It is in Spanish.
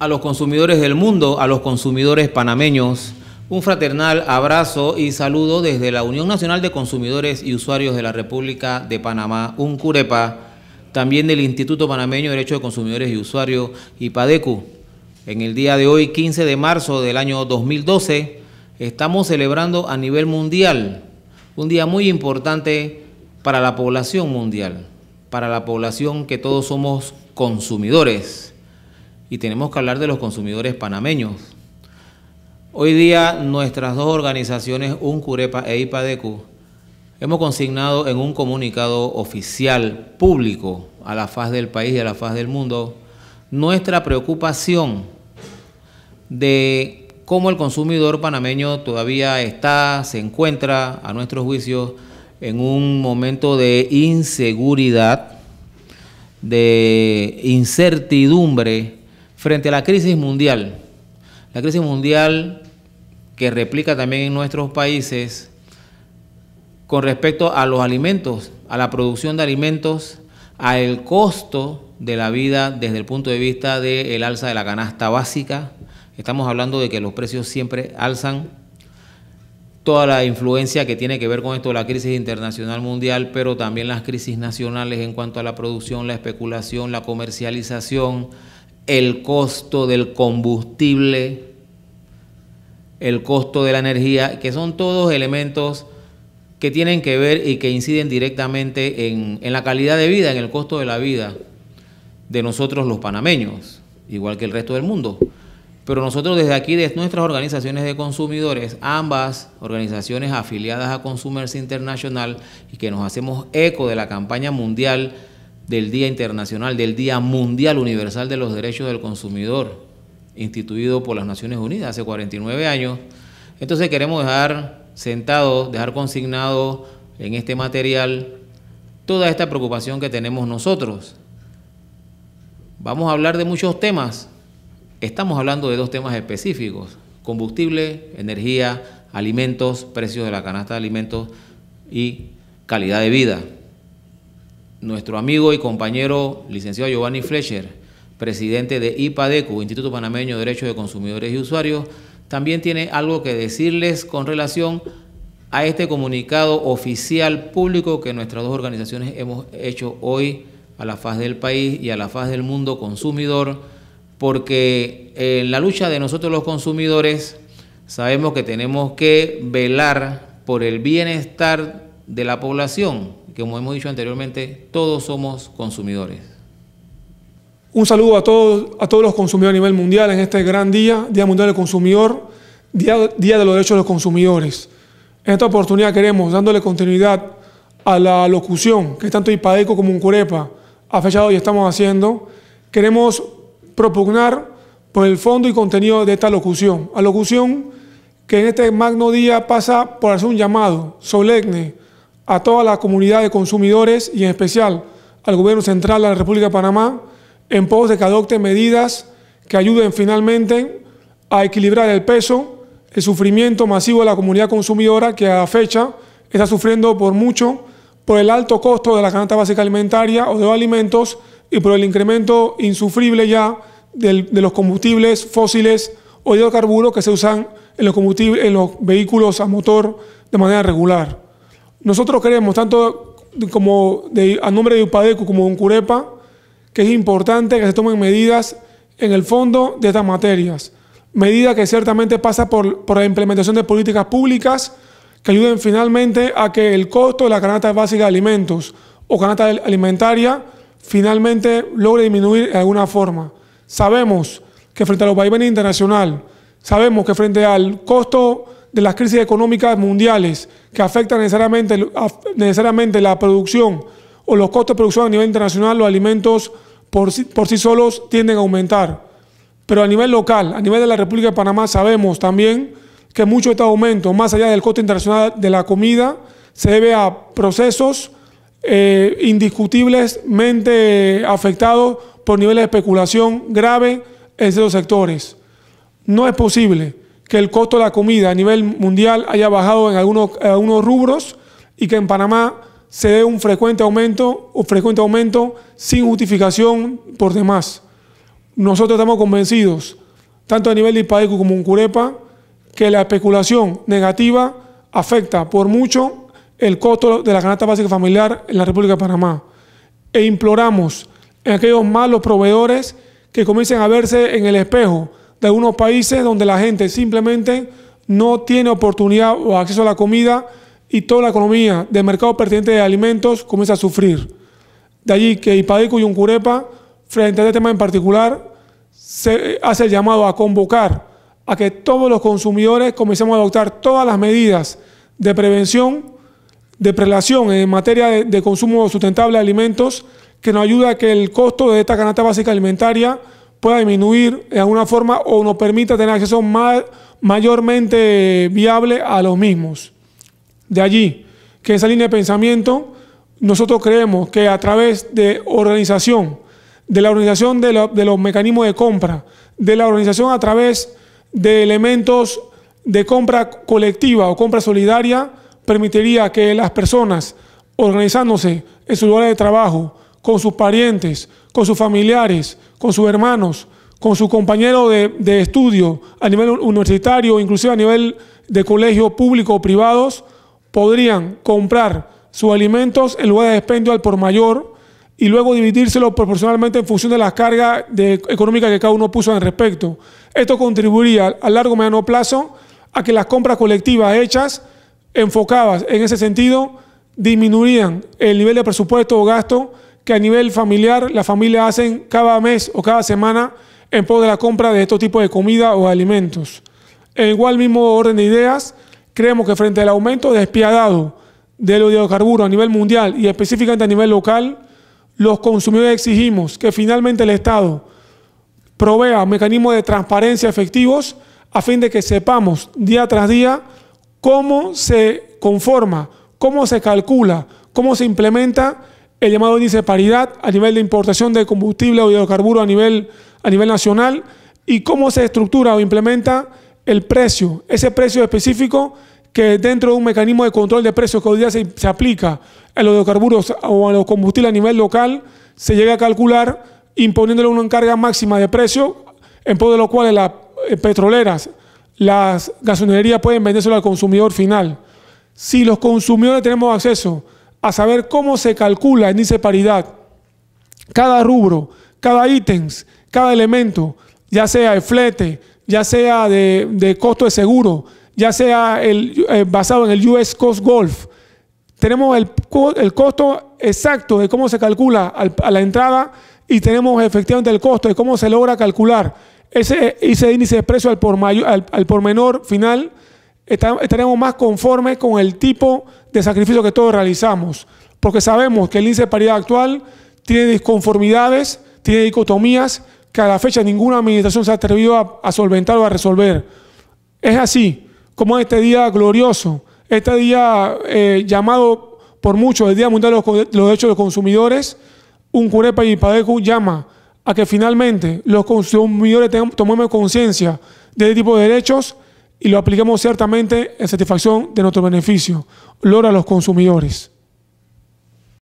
a los consumidores del mundo, a los consumidores panameños. Un fraternal abrazo y saludo desde la Unión Nacional de Consumidores y Usuarios de la República de Panamá, UNCUREPA, también del Instituto Panameño de Derechos de Consumidores y Usuarios, Padecu. En el día de hoy, 15 de marzo del año 2012, estamos celebrando a nivel mundial un día muy importante para la población mundial, para la población que todos somos consumidores y tenemos que hablar de los consumidores panameños. Hoy día nuestras dos organizaciones, UNCUREPA e IPADECU, hemos consignado en un comunicado oficial público a la faz del país y a la faz del mundo nuestra preocupación de cómo el consumidor panameño todavía está, se encuentra, a nuestro juicio, en un momento de inseguridad, de incertidumbre frente a la crisis mundial. La crisis mundial que replica también en nuestros países con respecto a los alimentos, a la producción de alimentos, al costo de la vida desde el punto de vista del alza de la canasta básica. Estamos hablando de que los precios siempre alzan. Toda la influencia que tiene que ver con esto, la crisis internacional mundial, pero también las crisis nacionales en cuanto a la producción, la especulación, la comercialización, el costo del combustible, el costo de la energía, que son todos elementos que tienen que ver y que inciden directamente en, la calidad de vida, en el costo de la vida de nosotros los panameños, igual que el resto del mundo. Pero nosotros desde aquí, desde nuestras organizaciones de consumidores, ambas organizaciones afiliadas a Consumers International y que nos hacemos eco de la campaña mundial del Día Internacional, del Día Mundial Universal de los Derechos del Consumidor, instituido por las Naciones Unidas hace 49 años. Entonces queremos dejar sentado, dejar consignado en este material toda esta preocupación que tenemos nosotros. Vamos a hablar de muchos temas. Estamos hablando de dos temas específicos, combustible, energía, alimentos, precios de la canasta de alimentos y calidad de vida nuestro amigo y compañero licenciado Giovanni Fletcher, presidente de IPADECO, Instituto Panameño de Derechos de Consumidores y Usuarios, también tiene algo que decirles con relación a este comunicado oficial público que nuestras dos organizaciones hemos hecho hoy a la faz del país y a la faz del mundo consumidor, porque en la lucha de nosotros los consumidores sabemos que tenemos que velar por el bienestar de la población, como hemos dicho anteriormente, todos somos consumidores. Un saludo a todos, a todos los consumidores a nivel mundial en este gran día, Día Mundial del Consumidor, Día, de los Derechos de los Consumidores. En esta oportunidad queremos, dándole continuidad a la locución que tanto IPADECO como UNCUREPA ha fechado y estamos haciendo, queremos propugnar por el fondo y contenido de esta locución. A locución que en este magno día pasa por hacer un llamado solemne a toda la comunidad de consumidores y en especial al Gobierno Central de la República de Panamá en pos de que adopte medidas que ayuden finalmente a equilibrar el peso, el sufrimiento masivo de la comunidad consumidora que a la fecha está sufriendo por mucho por el alto costo de la canasta básica alimentaria o de los alimentos y por el incremento insufrible ya de los combustibles fósiles o hidrocarburos que se usan en los, en los vehículos a motor de manera regular. Nosotros creemos, tanto como a nombre de UPADECU como de UNCUREPA, que es importante que se tomen medidas en el fondo de estas materias. Medidas que ciertamente pasa por, la implementación de políticas públicas que ayuden finalmente a que el costo de la canasta básica de alimentos o canasta alimentaria finalmente logre disminuir de alguna forma. Sabemos que frente a los vaivenes internacional, sabemos que frente al costo de las crisis económicas mundiales que afectan necesariamente, necesariamente la producción o los costos de producción a nivel internacional, los alimentos por sí, solos tienden a aumentar. Pero a nivel local, a nivel de la República de Panamá, sabemos también que mucho de este aumento, más allá del costo internacional de la comida, se debe a procesos indiscutiblesmente eh, indiscutiblemente afectados por niveles de especulación grave en ciertos sectores. No es posible que el costo de la comida a nivel mundial haya bajado en algunos, rubros y que en Panamá se dé un frecuente aumento, frecuente aumento sin justificación por demás. Nosotros estamos convencidos, tanto a nivel de IPAECO como en Curepa, que la especulación negativa afecta por mucho el costo de la canasta básica familiar en la República de Panamá. E imploramos a aquellos malos proveedores que comiencen a verse en el espejo de unos países donde la gente simplemente no tiene oportunidad o acceso a la comida y toda la economía de mercado pertinente de alimentos comienza a sufrir. De allí que Ipadeco y Uncurepa, frente a este tema en particular, se hace el llamado a convocar a que todos los consumidores comencemos a adoptar todas las medidas de prevención, de prelación en materia de, consumo sustentable de alimentos, que nos ayuda a que el costo de esta canasta básica alimentaria pueda disminuir de alguna forma o nos permita tener acceso mayormente viable a los mismos. De allí que esa línea de pensamiento, nosotros creemos que a través de organización, de la organización de, de los mecanismos de compra, de la organización a través de elementos de compra colectiva o compra solidaria, permitiría que las personas organizándose en sus lugares de trabajo, con sus parientes, con sus familiares, con sus hermanos, con su compañero de, estudio a nivel universitario, inclusive a nivel de colegios públicos o privados, podrían comprar sus alimentos en lugar de expendio al por mayor y luego dividírselo proporcionalmente en función de la carga económica que cada uno puso al respecto. Esto contribuiría a largo y mediano plazo a que las compras colectivas hechas, enfocadas en ese sentido, disminuirían el nivel de presupuesto o gasto que a nivel familiar la familia hacen cada mes o cada semana en pos de la compra de estos tipos de comida o alimentos. En igual mismo orden de ideas, creemos que frente al aumento despiadado de los a nivel mundial y específicamente a nivel local, los consumidores exigimos que finalmente el Estado provea mecanismos de transparencia efectivos a fin de que sepamos día tras día cómo se conforma, cómo se calcula, cómo se implementa el llamado índice paridad a nivel de importación de combustible o hidrocarburos a nivel, a nivel nacional y cómo se estructura o implementa el precio, ese precio específico que dentro de un mecanismo de control de precios que hoy día se, aplica a los hidrocarburos o a los combustibles a nivel local, se llega a calcular imponiéndole una encarga máxima de precio, en pos de lo cual las eh, petroleras, las gasolinerías pueden vendérselo al consumidor final. Si los consumidores tenemos acceso a saber cómo se calcula el índice de paridad, cada rubro, cada ítems cada elemento, ya sea el flete, ya sea de, costo de seguro, ya sea el, eh, basado en el US Cost Golf, tenemos el, costo exacto de cómo se calcula a la entrada y tenemos efectivamente el costo de cómo se logra calcular ese, índice de precio al por, mayor, al, al por menor final estaremos más conformes con el tipo de sacrificio que todos realizamos, porque sabemos que el índice de paridad actual tiene disconformidades, tiene dicotomías que a la fecha ninguna administración se ha atrevido a, solventar o a resolver. Es así, como este día glorioso, este día eh, llamado por muchos el Día Mundial de los, Derechos de los Consumidores, un curepa y Padecu llama a que finalmente los consumidores tomemos conciencia de este tipo de derechos y lo aplicamos ciertamente en satisfacción de nuestro beneficio, logra a los consumidores.